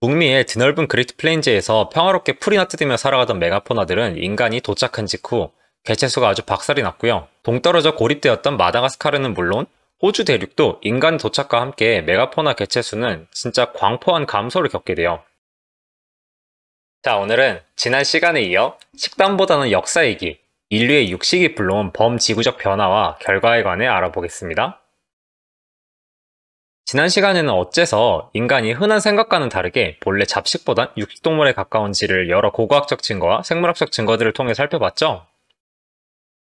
북미의 드넓은 그레트 플레인즈에서 평화롭게 풀이나 뜯으며 살아가던 메가포나들은 인간이 도착한 직후 개체수가 아주 박살이 났고요. 동떨어져 고립되었던 마다가스카르는 물론 호주 대륙도 인간 도착과 함께 메가포나 개체수는 진짜 광포한 감소를 겪게 돼요. 자 오늘은 지난 시간에 이어 식단보다는 역사 이기 인류의 육식이 불러온 범지구적 변화와 결과에 관해 알아보겠습니다. 지난 시간에는 어째서 인간이 흔한 생각과는 다르게 본래 잡식보단 육식동물에 가까운지를 여러 고고학적 증거와 생물학적 증거들을 통해 살펴봤죠?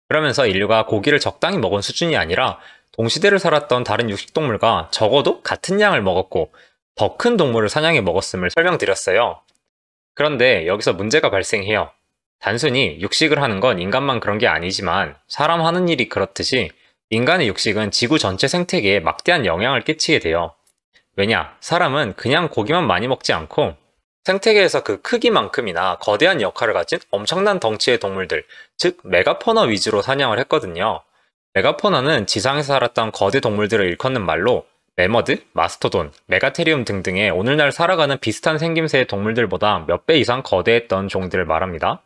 그러면서 인류가 고기를 적당히 먹은 수준이 아니라 동시대를 살았던 다른 육식동물과 적어도 같은 양을 먹었고 더 큰 동물을 사냥해 먹었음을 설명드렸어요. 그런데 여기서 문제가 발생해요. 단순히 육식을 하는 건 인간만 그런 게 아니지만 사람 하는 일이 그렇듯이 인간의 육식은 지구 전체 생태계에 막대한 영향을 끼치게 돼요. 왜냐, 사람은 그냥 고기만 많이 먹지 않고 생태계에서 그 크기만큼이나 거대한 역할을 가진 엄청난 덩치의 동물들, 즉메가포너 위주로 사냥을 했거든요. 메가포너는 지상에서 살았던 거대 동물들을 일컫는 말로 메머드마스터돈 메가테리움 등등의 오늘날 살아가는 비슷한 생김새의 동물들보다 몇 배 이상 거대했던 종들을 말합니다.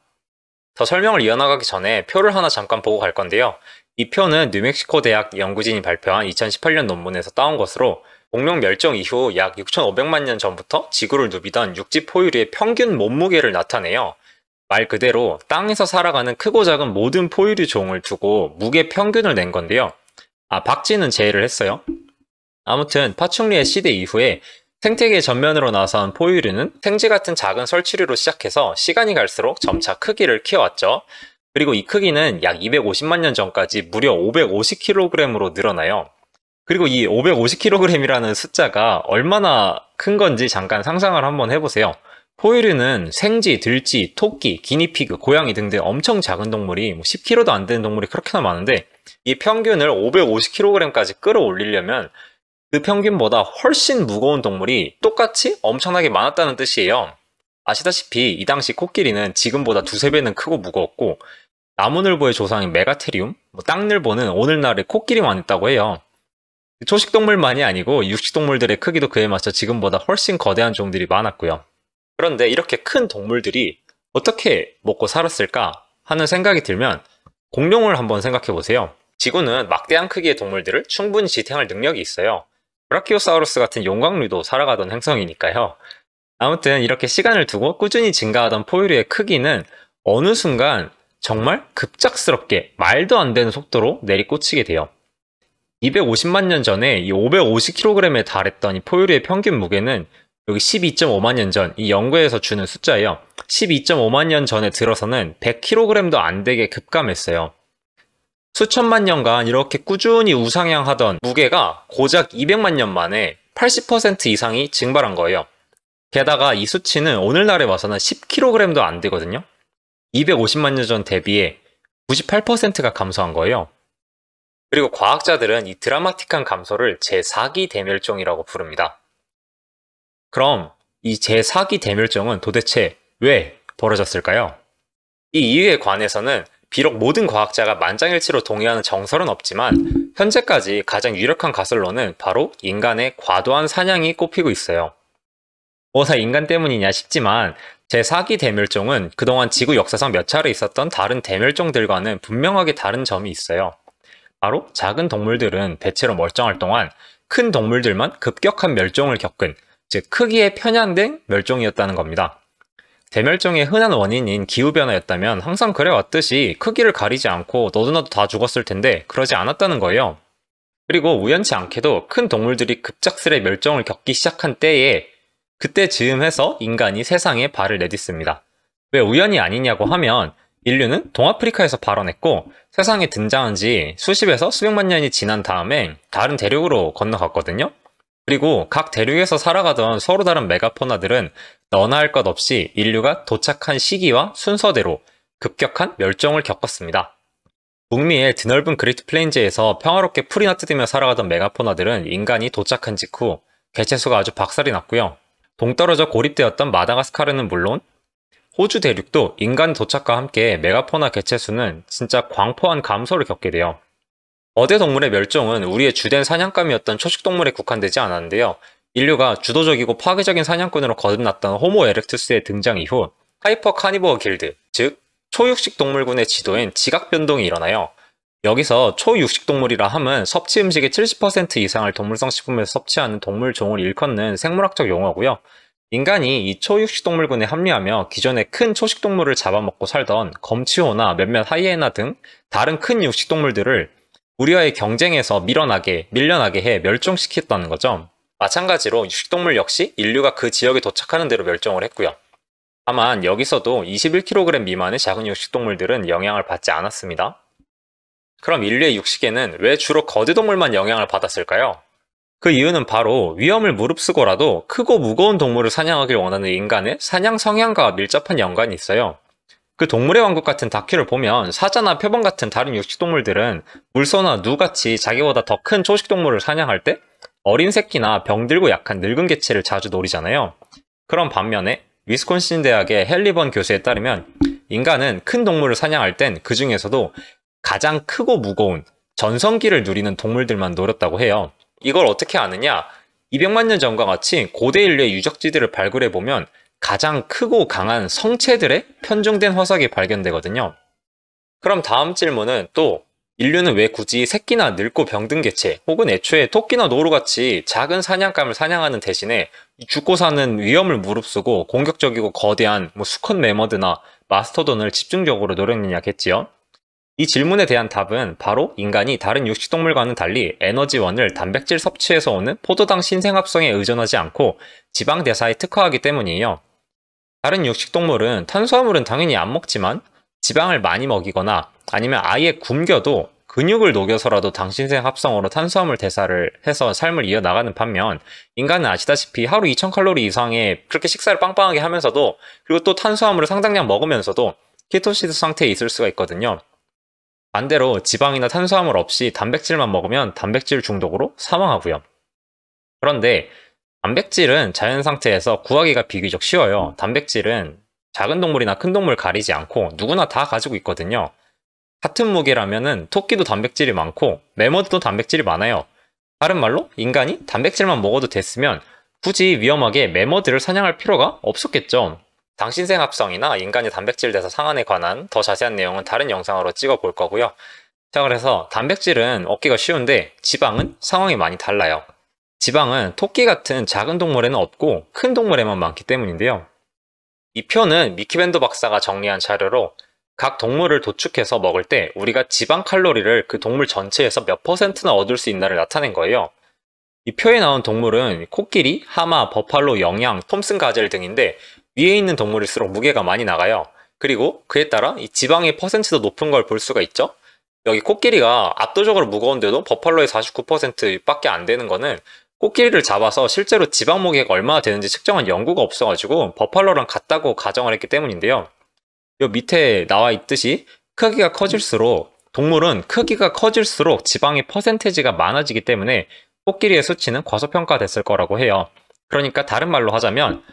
더 설명을 이어나가기 전에 표를 하나 잠깐 보고 갈 건데요. 이 표는 뉴멕시코 대학 연구진이 발표한 2018년 논문에서 따온 것으로 공룡 멸종 이후 약 6,500만 년 전부터 지구를 누비던 육지 포유류의 평균 몸무게를 나타내요. 말 그대로 땅에서 살아가는 크고 작은 모든 포유류 종을 두고 무게 평균을 낸 건데요. 아, 박쥐는 제외를 했어요. 아무튼 파충류의 시대 이후에 생태계 전면으로 나선 포유류는 생쥐 같은 작은 설치류로 시작해서 시간이 갈수록 점차 크기를 키워왔죠. 그리고 이 크기는 약 250만 년 전까지 무려 550kg으로 늘어나요. 그리고 이 550kg이라는 숫자가 얼마나 큰 건지 잠깐 상상을 한번 해보세요. 포유류는 생쥐, 들쥐, 토끼, 기니피그, 고양이 등등 엄청 작은 동물이 10kg도 뭐 안 되는 동물이 그렇게나 많은데 이 평균을 550kg까지 끌어올리려면 그 평균보다 훨씬 무거운 동물이 똑같이 엄청나게 많았다는 뜻이에요. 아시다시피 이 당시 코끼리는 지금보다 두세 배는 크고 무거웠고 나무늘보의 조상인 메가테리움, 뭐 땅늘보는 오늘날의 코끼리만 있다고 해요. 초식동물만이 아니고 육식동물들의 크기도 그에 맞춰 지금보다 훨씬 거대한 종들이 많았고요. 그런데 이렇게 큰 동물들이 어떻게 먹고 살았을까 하는 생각이 들면 공룡을 한번 생각해 보세요. 지구는 막대한 크기의 동물들을 충분히 지탱할 능력이 있어요. 브라키오사우루스 같은 용광류도 살아가던 행성이니까요. 아무튼 이렇게 시간을 두고 꾸준히 증가하던 포유류의 크기는 어느 순간 정말 급작스럽게 말도 안 되는 속도로 내리꽂히게 돼요. 250만 년 전에 이 550kg에 달했던 이 포유류의 평균 무게는 여기 12.5만 년 전 이 연구에서 주는 숫자예요. 12.5만 년 전에 들어서는 100kg도 안 되게 급감했어요. 수천만 년간 이렇게 꾸준히 우상향하던 무게가 고작 200만 년 만에 80% 이상이 증발한 거예요. 게다가 이 수치는 오늘날에 와서는 10kg도 안 되거든요. 250만 년 전 대비해 98%가 감소한 거예요. 그리고 과학자들은 이 드라마틱한 감소를 제4기 대멸종이라고 부릅니다. 그럼 이 제4기 대멸종은 도대체 왜 벌어졌을까요? 이 이유에 관해서는 비록 모든 과학자가 만장일치로 동의하는 정설은 없지만 현재까지 가장 유력한 가설로는 바로 인간의 과도한 사냥이 꼽히고 있어요. 뭐다 인간 때문이냐 싶지만 제4기 대멸종은 그동안 지구 역사상 몇 차례 있었던 다른 대멸종들과는 분명하게 다른 점이 있어요. 바로 작은 동물들은 대체로 멀쩡할 동안 큰 동물들만 급격한 멸종을 겪은, 즉 크기에 편향된 멸종이었다는 겁니다. 대멸종의 흔한 원인인 기후변화였다면 항상 그래왔듯이 크기를 가리지 않고 너도나도 다 죽었을 텐데 그러지 않았다는 거예요. 그리고 우연치 않게도 큰 동물들이 급작스레 멸종을 겪기 시작한 때에 그때 즈음해서 인간이 세상에 발을 내딛습니다. 왜 우연이 아니냐고 하면 인류는 동아프리카에서 발원했고 세상에 등장한 지 수십에서 수백만 년이 지난 다음에 다른 대륙으로 건너갔거든요. 그리고 각 대륙에서 살아가던 서로 다른 메가포나들은 너나 할 것 없이 인류가 도착한 시기와 순서대로 급격한 멸종을 겪었습니다. 북미의 드넓은 그리트 플레인즈에서 평화롭게 풀이나 뜯으며 살아가던 메가포나들은 인간이 도착한 직후 개체수가 아주 박살이 났고요. 동떨어져 고립되었던 마다가스카르는 물론 호주 대륙도 인간 도착과 함께 메가포나 개체수는 진짜 광포한 감소를 겪게 돼요. 어대 동물의 멸종은 우리의 주된 사냥감이었던 초식동물에 국한되지 않았는데요. 인류가 주도적이고 파괴적인 사냥꾼으로 거듭났던 호모 에렉투스의 등장 이후 하이퍼 카니버어 길드, 즉 초육식 동물군의 지도엔 지각 변동이 일어나요. 여기서 초육식동물이라 함은 섭취 음식의 70% 이상을 동물성 식품에서 섭취하는 동물종을 일컫는 생물학적 용어고요. 인간이 이 초육식동물군에 합류하며 기존의 큰 초식동물을 잡아먹고 살던 검치호나 몇몇 하이에나 등 다른 큰 육식동물들을 우리와의 경쟁에서 밀어나게, 밀려나게 해 멸종시켰다는 거죠. 마찬가지로 육식동물 역시 인류가 그 지역에 도착하는 대로 멸종을 했고요. 다만 여기서도 21kg 미만의 작은 육식동물들은 영향을 받지 않았습니다. 그럼 인류의 육식에는 왜 주로 거대동물만 영향을 받았을까요? 그 이유는 바로 위험을 무릅쓰고라도 크고 무거운 동물을 사냥하길 원하는 인간의 사냥 성향과 밀접한 연관이 있어요. 그 동물의 왕국 같은 다큐를 보면 사자나 표범 같은 다른 육식동물들은 물소나 누같이 자기보다 더 큰 초식동물을 사냥할 때 어린 새끼나 병들고 약한 늙은 개체를 자주 노리잖아요. 그런 반면에 위스콘신 대학의 헨리번 교수에 따르면 인간은 큰 동물을 사냥할 땐 그 중에서도 가장 크고 무거운 전성기를 누리는 동물들만 노렸다고 해요. 이걸 어떻게 아느냐? 200만 년 전과 같이 고대 인류의 유적지들을 발굴해 보면 가장 크고 강한 성체들의 편중된 화석이 발견되거든요. 그럼 다음 질문은 또 인류는 왜 굳이 새끼나 늙고 병든 개체 혹은 애초에 토끼나 노루같이 작은 사냥감을 사냥하는 대신에 죽고 사는 위험을 무릅쓰고 공격적이고 거대한 뭐 수컷 매머드나 마스터돈을 집중적으로 노렸느냐겠지요? 이 질문에 대한 답은 바로 인간이 다른 육식동물과는 달리 에너지원을 단백질 섭취에서 오는 포도당 신생합성에 의존하지 않고 지방 대사에 특화하기 때문이에요. 다른 육식동물은 탄수화물은 당연히 안 먹지만 지방을 많이 먹이거나 아니면 아예 굶겨도 근육을 녹여서라도 당신생 합성으로 탄수화물 대사를 해서 삶을 이어나가는 반면 인간은 아시다시피 하루 2000칼로리 이상의 그렇게 식사를 빵빵하게 하면서도 그리고 또 탄수화물을 상당량 먹으면서도 키토시드 상태에 있을 수가 있거든요. 반대로 지방이나 탄수화물 없이 단백질만 먹으면 단백질 중독으로 사망하고요. 그런데 단백질은 자연 상태에서 구하기가 비교적 쉬워요. 음. 단백질은 작은 동물이나 큰 동물 가리지 않고 누구나 다 가지고 있거든요. 같은 무게라면 토끼도 단백질이 많고 매머드도 단백질이 많아요. 다른 말로 인간이 단백질만 먹어도 됐으면 굳이 위험하게 매머드를 사냥할 필요가 없었겠죠. 당신생 합성이나 인간이 단백질 돼서 상한에 관한 더 자세한 내용은 다른 영상으로 찍어 볼 거고요. 자 그래서 단백질은 얻기가 쉬운데 지방은 상황이 많이 달라요. 지방은 토끼 같은 작은 동물에는 없고 큰 동물에만 많기 때문인데요. 이 표는 미키밴드 박사가 정리한 자료로 각 동물을 도축해서 먹을 때 우리가 지방 칼로리를 그 동물 전체에서 몇 퍼센트나 얻을 수 있나를 나타낸 거예요. 이 표에 나온 동물은 코끼리, 하마, 버팔로, 영양, 톰슨 가젤 등인데 위에 있는 동물일수록 무게가 많이 나가요. 그리고 그에 따라 이 지방의 퍼센트도 높은 걸 볼 수가 있죠. 여기 코끼리가 압도적으로 무거운데도 버팔로의 49%밖에 안 되는 거는 코끼리를 잡아서 실제로 지방 무게가 얼마나 되는지 측정한 연구가 없어가지고 버팔로랑 같다고 가정을 했기 때문인데요. 요 밑에 나와 있듯이 크기가 커질수록 동물은 크기가 커질수록 지방의 퍼센테지가 많아지기 때문에 코끼리의 수치는 과소평가됐을 거라고 해요. 그러니까 다른 말로 하자면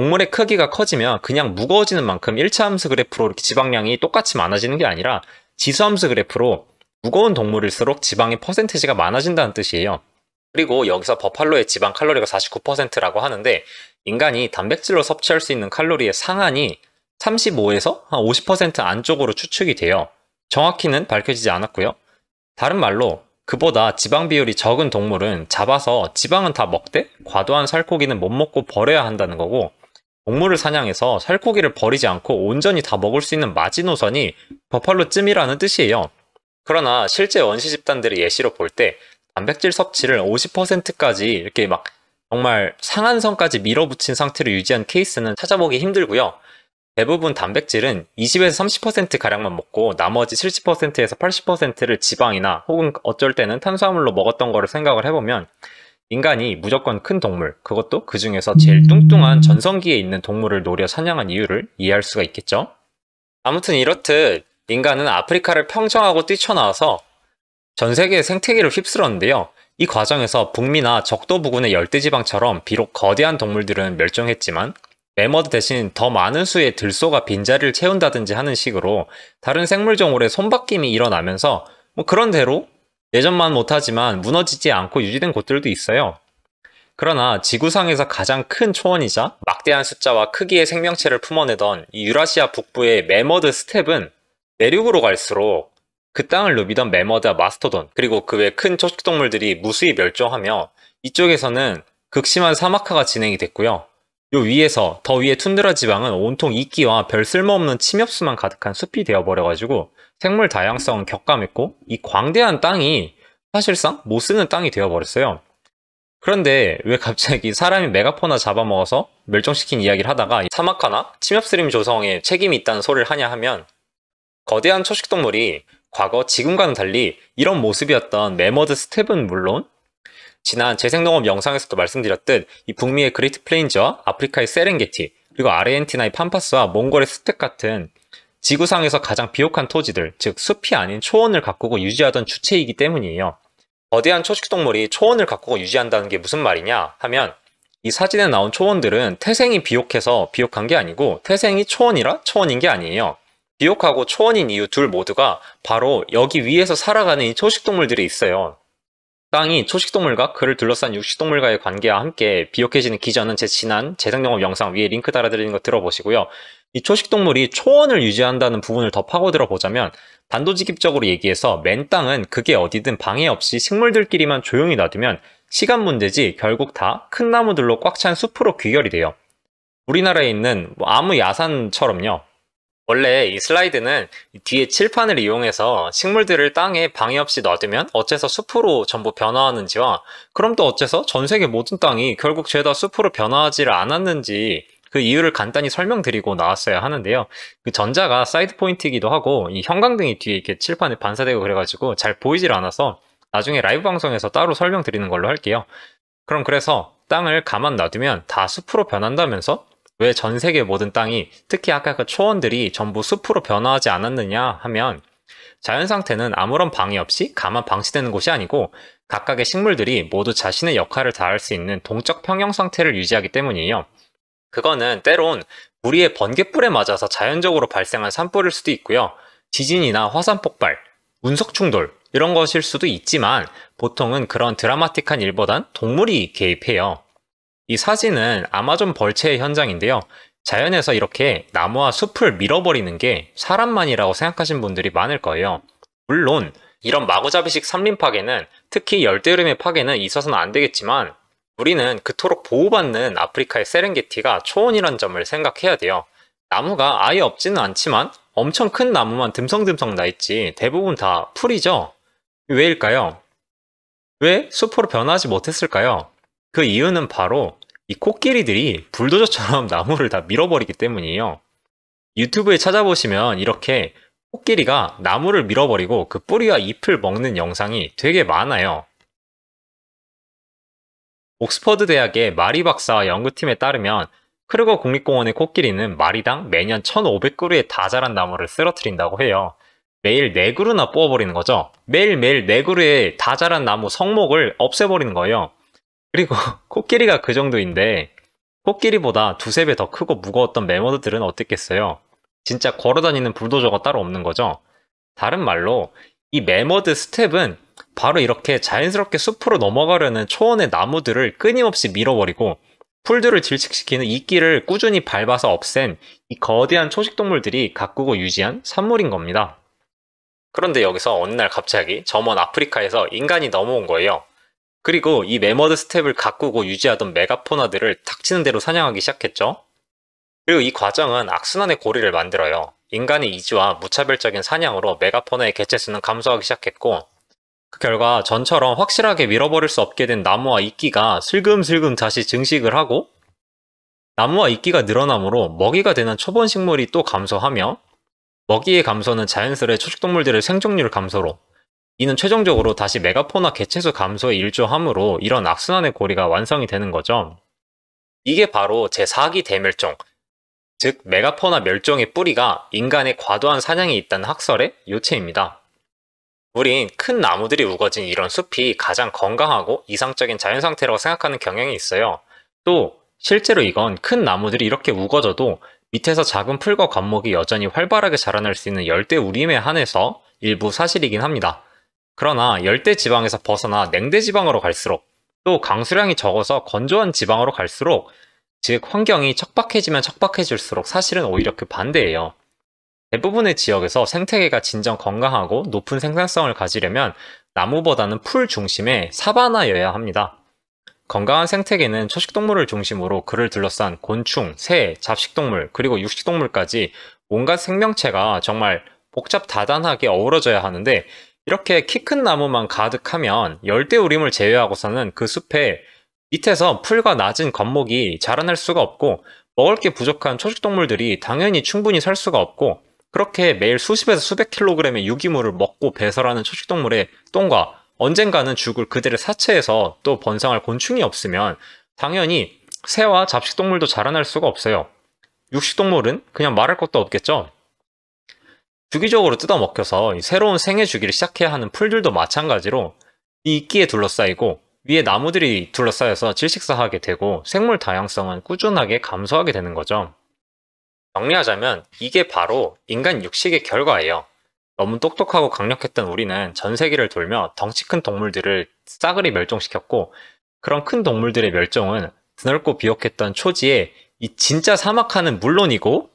곡물의 크기가 커지면 그냥 무거워지는 만큼 1차 함수 그래프로 이렇게 지방량이 똑같이 많아지는 게 아니라 지수 함수 그래프로 무거운 동물일수록 지방의 퍼센테지가 많아진다는 뜻이에요. 그리고 여기서 버팔로의 지방 칼로리가 49%라고 하는데 인간이 단백질로 섭취할 수 있는 칼로리의 상한이 35에서 한50% 안쪽으로 추측이 돼요. 정확히는 밝혀지지 않았고요. 다른 말로 그보다 지방 비율이 적은 동물은 잡아서 지방은 다 먹되 과도한 살코기는 못 먹고 버려야 한다는 거고 동물을 사냥해서 살코기를 버리지 않고 온전히 다 먹을 수 있는 마지노선이 버팔로찜이라는 뜻이에요. 그러나 실제 원시 집단들을 예시로 볼 때 단백질 섭취를 50%까지 이렇게 막 정말 상한선까지 밀어붙인 상태로 유지한 케이스는 찾아보기 힘들고요. 대부분 단백질은 20에서 30%가량만 먹고 나머지 70%에서 80%를 지방이나 혹은 어쩔 때는 탄수화물로 먹었던 거를 생각을 해보면 인간이 무조건 큰 동물, 그것도 그 중에서 제일 음. 뚱뚱한 전성기에 있는 동물을 노려 사냥한 이유를 이해할 수가 있겠죠? 아무튼 이렇듯 인간은 아프리카를 평정하고 뛰쳐나와서 전 세계의 생태계를 휩쓸었는데요. 이 과정에서 북미나 적도 부근의 열대지방처럼 비록 거대한 동물들은 멸종했지만 매머드 대신 더 많은 수의 들소가 빈자리를 채운다든지 하는 식으로 다른 생물종으로의 손바뀜이 일어나면서 뭐 그런 대로 예전만 못하지만 무너지지 않고 유지된 곳들도 있어요. 그러나 지구상에서 가장 큰 초원이자 막대한 숫자와 크기의 생명체를 품어내던 유라시아 북부의 메머드 스텝은 내륙으로 갈수록 그 땅을 누비던 메머드와 마스터돈 그리고 그 외 큰 초식동물들이 무수히 멸종하며 이쪽에서는 극심한 사막화가 진행이 됐고요. 요 위에서 더 위에 툰드라 지방은 온통 이끼와 별 쓸모없는 침엽수만 가득한 숲이 되어버려가지고 생물 다양성은 격감했고 이 광대한 땅이 사실상 못 쓰는 땅이 되어버렸어요. 그런데 왜 갑자기 사람이 메가포나 잡아먹어서 멸종시킨 이야기를 하다가 사막화나 침엽수림 조성에 책임이 있다는 소리를 하냐 하면 거대한 초식동물이 과거 지금과는 달리 이런 모습이었던 메머드 스텝은 물론 지난 재생농업 영상에서도 말씀드렸듯 이 북미의 그레이트 플레인즈와 아프리카의 세렝게티 그리고 아르헨티나의 팜파스와 몽골의 스텍 같은 지구상에서 가장 비옥한 토지들 즉 숲이 아닌 초원을 가꾸고 유지하던 주체이기 때문이에요. 거대한 초식동물이 초원을 가꾸고 유지한다는 게 무슨 말이냐 하면 이 사진에 나온 초원들은 태생이 비옥해서 비옥한 게 아니고 태생이 초원이라 초원인 게 아니에요. 비옥하고 초원인 이유 둘 모두가 바로 여기 위에서 살아가는 이 초식동물들이 있어요. 땅이 초식동물과 그를 둘러싼 육식동물과의 관계와 함께 비옥해지는 기전은 제 지난 재생영업 영상 위에 링크 달아드리는 거 들어보시고요. 이 초식동물이 초원을 유지한다는 부분을 더 파고들어 보자면 단도직입적으로 얘기해서 맨 땅은 그게 어디든 방해 없이 식물들끼리만 조용히 놔두면 시간 문제지 결국 다 큰 나무들로 꽉 찬 숲으로 귀결이 돼요. 우리나라에 있는 아무 야산처럼요. 원래 이 슬라이드는 뒤에 칠판을 이용해서 식물들을 땅에 방해 없이 놔두면 어째서 숲으로 전부 변화하는지와 그럼 또 어째서 전 세계 모든 땅이 결국 죄다 숲으로 변화하지를 않았는지 그 이유를 간단히 설명드리고 나왔어야 하는데요. 그 전자가 사이드 포인트이기도 하고 이 형광등이 뒤에 이렇게 칠판에 반사되고 그래가지고 잘 보이질 않아서 나중에 라이브 방송에서 따로 설명드리는 걸로 할게요. 그럼 그래서 땅을 가만 놔두면 다 숲으로 변한다면서 왜전 세계 모든 땅이 특히 아까 그 초원들이 전부 숲으로 변화하지 않았느냐 하면 자연 상태는 아무런 방해 없이 가만 방치되는 곳이 아니고 각각의 식물들이 모두 자신의 역할을 다할 수 있는 동적 평형 상태를 유지하기 때문이에요. 그거는 때론 우리의 번개불에 맞아서 자연적으로 발생한 산불일 수도 있고요. 지진이나 화산 폭발, 운석 충돌 이런 것일 수도 있지만 보통은 그런 드라마틱한 일보단 동물이 개입해요. 이 사진은 아마존 벌채의 현장인데요. 자연에서 이렇게 나무와 숲을 밀어버리는 게 사람만이라고 생각하신 분들이 많을 거예요. 물론 이런 마구잡이식 삼림 파괴는 특히 열대우림의 파괴는 있어서는 안 되겠지만 우리는 그토록 보호받는 아프리카의 세렝게티가 초원이란 점을 생각해야 돼요. 나무가 아예 없지는 않지만 엄청 큰 나무만 듬성듬성 나 있지 대부분 다 풀이죠. 왜일까요? 왜숲으로 변하지 못했을까요? 그 이유는 바로 이 코끼리들이 불도저처럼 나무를 다 밀어버리기 때문이에요. 유튜브에 찾아보시면 이렇게 코끼리가 나무를 밀어버리고 그 뿌리와 잎을 먹는 영상이 되게 많아요. 옥스퍼드 대학의 마리 박사 연구팀에 따르면 크루거 국립공원의 코끼리는 마리당 매년 1,500그루의 다 자란 나무를 쓰러뜨린다고 해요. 매일 4그루나 뽑아버리는 거죠. 매일매일 4그루의 다 자란 나무 성목을 없애버리는 거예요. 그리고 코끼리가 그 정도인데 코끼리보다 두세 배 더 크고 무거웠던 매머드들은 어땠겠어요? 진짜 걸어다니는 불도저가 따로 없는 거죠. 다른 말로 이 매머드 스텝은 바로 이렇게 자연스럽게 숲으로 넘어가려는 초원의 나무들을 끊임없이 밀어버리고 풀들을 질식시키는 이끼를 꾸준히 밟아서 없앤 이 거대한 초식동물들이 가꾸고 유지한 산물인 겁니다. 그런데 여기서 어느 날 갑자기 저먼 아프리카에서 인간이 넘어온 거예요. 그리고 이 메머드 스텝을 가꾸고 유지하던 메가포나들을 닥치는 대로 사냥하기 시작했죠. 그리고 이 과정은 악순환의 고리를 만들어요. 인간의 이지와 무차별적인 사냥으로 메가포나의 개체수는 감소하기 시작했고 그 결과 전처럼 확실하게 밀어버릴 수 없게 된 나무와 이끼가 슬금슬금 다시 증식을 하고 나무와 이끼가 늘어나므로 먹이가 되는 초본 식물이 또 감소하며 먹이의 감소는 자연스레 초식동물들의 생존율 감소로 이는 최종적으로 다시 메가포나 개체수 감소에 일조하므로 이런 악순환의 고리가 완성이 되는 거죠. 이게 바로 제4기 대멸종, 즉 메가포나 멸종의 뿌리가 인간의 과도한 사냥이 있다는 학설의 요체입니다. 우린 큰 나무들이 우거진 이런 숲이 가장 건강하고 이상적인 자연 상태라고 생각하는 경향이 있어요. 또 실제로 이건 큰 나무들이 이렇게 우거져도 밑에서 작은 풀과 관목이 여전히 활발하게 자라날 수 있는 열대 우림에 한해서 일부 사실이긴 합니다. 그러나 열대 지방에서 벗어나 냉대 지방으로 갈수록 또 강수량이 적어서 건조한 지방으로 갈수록 즉 환경이 척박해지면 척박해질수록 사실은 오히려 그 반대예요. 대부분의 지역에서 생태계가 진정 건강하고 높은 생산성을 가지려면 나무보다는 풀 중심의 사바나여야 합니다. 건강한 생태계는 초식동물을 중심으로 그를 둘러싼 곤충, 새, 잡식동물, 그리고 육식동물까지 온갖 생명체가 정말 복잡 다단하게 어우러져야 하는데 이렇게 키 큰 나무만 가득하면 열대우림을 제외하고서는 그 숲에 밑에서 풀과 낮은 겉목이 자라날 수가 없고 먹을 게 부족한 초식동물들이 당연히 충분히 살 수가 없고 그렇게 매일 수십에서 수백 킬로그램의 유기물을 먹고 배설하는 초식동물의 똥과 언젠가는 죽을 그들의 사체에서 또 번성할 곤충이 없으면 당연히 새와 잡식동물도 자라날 수가 없어요. 육식동물은 그냥 말할 것도 없겠죠. 주기적으로 뜯어먹혀서 새로운 생애 주기를 시작해야 하는 풀들도 마찬가지로 이 이끼에 둘러싸이고 위에 나무들이 둘러싸여서 질식사하게 되고 생물 다양성은 꾸준하게 감소하게 되는 거죠. 정리하자면 이게 바로 인간 육식의 결과예요. 너무 똑똑하고 강력했던 우리는 전 세계를 돌며 덩치 큰 동물들을 싸그리 멸종시켰고 그런 큰 동물들의 멸종은 드넓고 비옥했던 초지에 이 진짜 사막화는 물론이고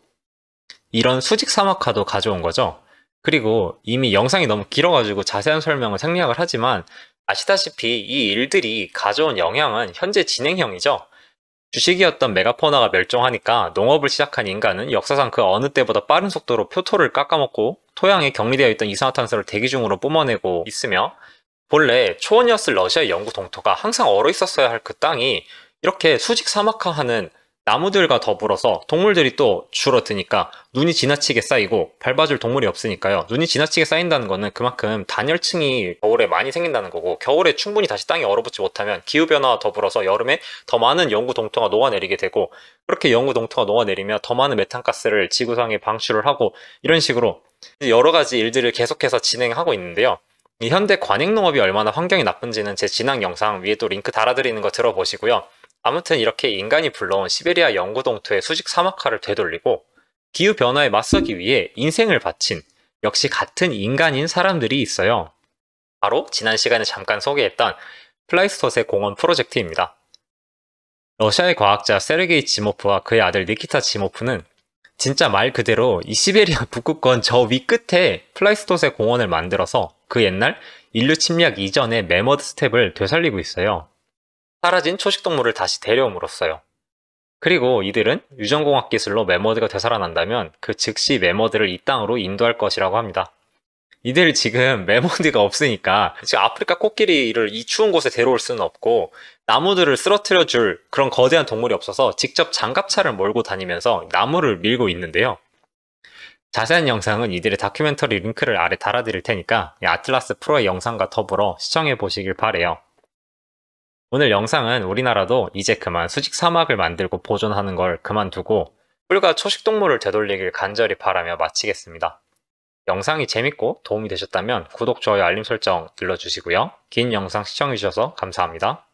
이런 수직 사막화도 가져온 거죠. 그리고 이미 영상이 너무 길어가지고 자세한 설명을 생략을 하지만 아시다시피 이 일들이 가져온 영향은 현재 진행형이죠. 주식이었던 메가포나가 멸종하니까 농업을 시작한 인간은 역사상 그 어느 때보다 빠른 속도로 표토를 깎아먹고 토양에 격리되어 있던 이산화탄소를 대기 중으로 뿜어내고 있으며 본래 초원이었을 러시아 의 영구 동토가 항상 얼어 있었어야 할 그 땅이 이렇게 수직 사막화하는 나무들과 더불어서 동물들이 또 줄어드니까 눈이 지나치게 쌓이고 밟아줄 동물이 없으니까요. 눈이 지나치게 쌓인다는 거는 그만큼 단열층이 겨울에 많이 생긴다는 거고 겨울에 충분히 다시 땅에 얼어붙지 못하면 기후변화와 더불어서 여름에 더 많은 연구 동토가 녹아내리게 되고 그렇게 연구 동토가 녹아내리면 더 많은 메탄가스를 지구상에 방출을 하고 이런 식으로 여러 가지 일들을 계속해서 진행하고 있는데요. 현대 관행농업이 얼마나 환경이 나쁜지는 제 진학 영상 위에 또 링크 달아드리는 거 들어보시고요. 아무튼 이렇게 인간이 불러온 시베리아 영구 동토의 수직 사막화를 되돌리고 기후 변화에 맞서기 위해 인생을 바친 역시 같은 인간인 사람들이 있어요. 바로 지난 시간에 잠깐 소개했던 플라이스토의 공원 프로젝트입니다. 러시아의 과학자 세르게이 지모프와 그의 아들 니키타 지모프는 진짜 말 그대로 이 시베리아 북극권 저 위 끝에 플라이스토의 공원을 만들어서 그 옛날 인류 침략 이전의 메머드 스텝을 되살리고 있어요. 사라진 초식동물을 다시 데려옴으로써요. 그리고 이들은 유전공학 기술로 메머드가 되살아난다면 그 즉시 메머드를 이 땅으로 인도할 것이라고 합니다. 이들 지금 메머드가 없으니까 지금 아프리카 코끼리를 이 추운 곳에 데려올 수는 없고 나무들을 쓰러뜨려 줄 그런 거대한 동물이 없어서 직접 장갑차를 몰고 다니면서 나무를 밀고 있는데요. 자세한 영상은 이들의 다큐멘터리 링크를 아래 달아드릴 테니까 아틀라스 프로의 영상과 더불어 시청해 보시길 바래요. 오늘 영상은 우리나라도 이제 그만 수직 사막을 만들고 보존하는 걸 그만두고 꿀과 초식동물을 되돌리길 간절히 바라며 마치겠습니다. 영상이 재밌고 도움이 되셨다면 구독, 좋아요, 알림 설정 눌러주시고요. 긴 영상 시청해주셔서 감사합니다.